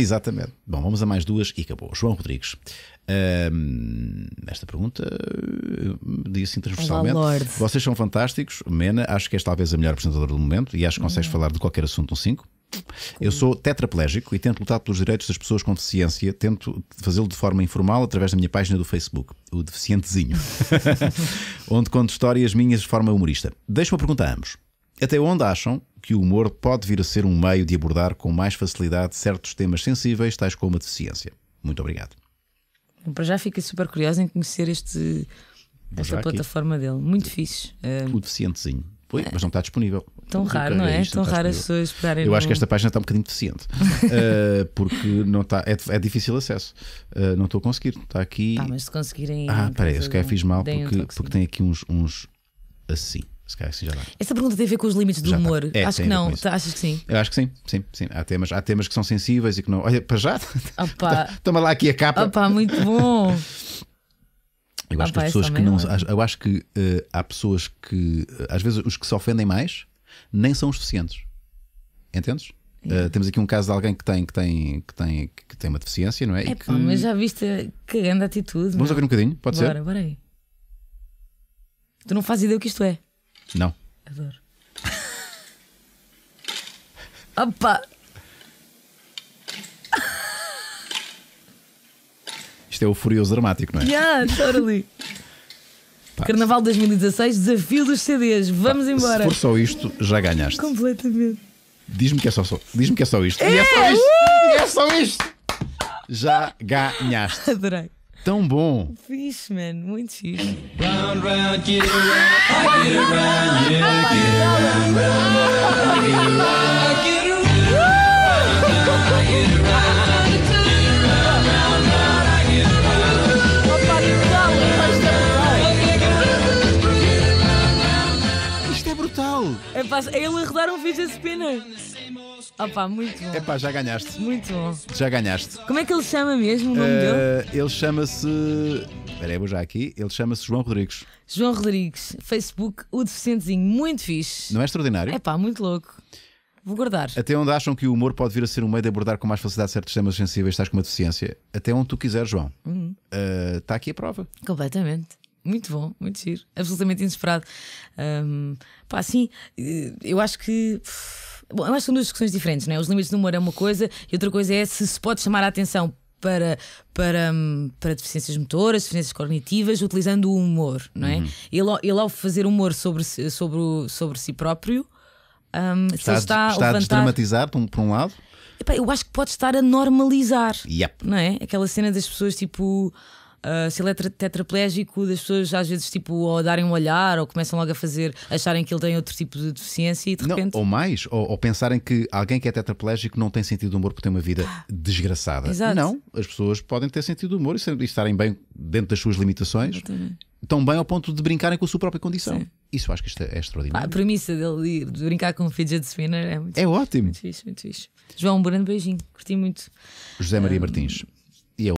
Exatamente. Bom, vamos a mais duas e acabou. João Rodrigues. Um, esta pergunta eh, diz assim transversalmente: Vocês são fantásticos. Mena, acho que és talvez a melhor apresentadora do momento e acho que consegues hum. falar de qualquer assunto um 5. Eu sou tetraplégico e tento lutar pelos direitos das pessoas com deficiência. Tento fazê-lo de forma informal através da minha página do Facebook, o Deficientezinho, onde conto histórias minhas de forma humorista. Deixo me pergunta a ambos. Até onde acham que o humor pode vir a ser um meio de abordar com mais facilidade certos temas sensíveis, tais como a deficiência? Muito obrigado. Para já fiquei super curiosa em conhecer este, esta plataforma aqui. dele. Muito fixe. O deficientezinho. Foi, mas não está disponível. Tão raro, é não é? isto, Tão raro as pessoas esperarem. Eu no... acho que esta página está um bocadinho deficiente. uh, porque não está, é, é difícil acesso. Uh, não estou a conseguir. Está aqui. Ah, mas se conseguirem. Ah, peraí, se calhar fiz mal porque, um porque tem aqui uns, uns assim. Se calhar Essa pergunta tem a ver com os limites do já tá. humor. É, acho que não. Achas que sim? Eu acho que sim, sim, sim. Há temas, há temas que são sensíveis e que não. Olha, para já. Opa. Toma lá aqui a capa. Opa, muito bom. Eu acho Opa, que pessoas que não. Eu acho que uh, há pessoas que. Eh, às vezes os que se ofendem mais nem são os suficientes. Entendes? Uh, temos aqui um caso de alguém que tem, que tem, que tem, que tem uma deficiência, não é? É, pá, que... mas já viste que grande atitude. Vamos não? ouvir um bocadinho? Pode bora, ser? Bora, bora aí. Tu não fazes ideia o que isto é. Não. Adoro. Opa! Isto é o Furioso Dramático, não é? Yeah, totally. Carnaval 2016, desafio dos CDs. Vamos pá, embora. Se for só isto, já ganhaste. Completamente. Diz-me que é só, só, diz-me que é só isto. É! E é só isto! Uh! E é só isto! Já ganhaste. Adorei tão bom. Fixe, mano, muito fixe. Round, round, get around, get around, yeah, get around, round, round, get around. É pá, é ele a rodar um fidget spinner. Ah pá, muito bom. É pá, já ganhaste. Muito bom. Já ganhaste. Como é que ele chama mesmo o nome Uh, dele? Eh, ele chama-se. Peraí, vou já aqui. Ele chama-se João Rodrigues. João Rodrigues, Facebook, o deficientezinho, muito fixe. Não é extraordinário? É pá, muito louco. Vou guardar. Até onde acham que o humor pode vir a ser um meio de abordar com mais facilidade certos temas sensíveis, estás com uma deficiência? Até onde tu quiseres, João. Hum. Está eh, aqui a prova. Completamente. Muito bom, muito giro, absolutamente inesperado. Um, pá, assim, eu acho que. Bom, eu acho que são duas discussões diferentes, né? Os limites do humor é uma coisa e outra coisa é se se pode chamar a atenção para, para, hum, para deficiências motoras, deficiências cognitivas, utilizando o humor, não é? Uhum. Ele, ele, ao fazer humor sobre, sobre, sobre si próprio, um, está, se está, está a levantar... desdramatizar, por um lado. Epá, eu acho que pode estar a normalizar, yep. não é? Aquela cena das pessoas tipo uh, se ele é tetraplégico, das pessoas às vezes tipo ou darem um olhar ou começam logo a fazer, acharem que ele tem outro tipo de deficiência e de repente. ou mais, ou, ou, pensarem que alguém que é tetraplégico não tem sentido de humor porque tem uma vida desgraçada. Exato. Não, as pessoas podem ter sentido de humor e estarem bem dentro das suas limitações. Exatamente tão bem ao ponto de brincarem com a sua própria condição. Sim. Isso acho que isto é, é extraordinário. Pá, a premissa dele de brincar com o fidget spinner é muito É ótimo. Muito fixe, muito fixe. João, um grande beijinho. Curti muito. José Maria um, Martins.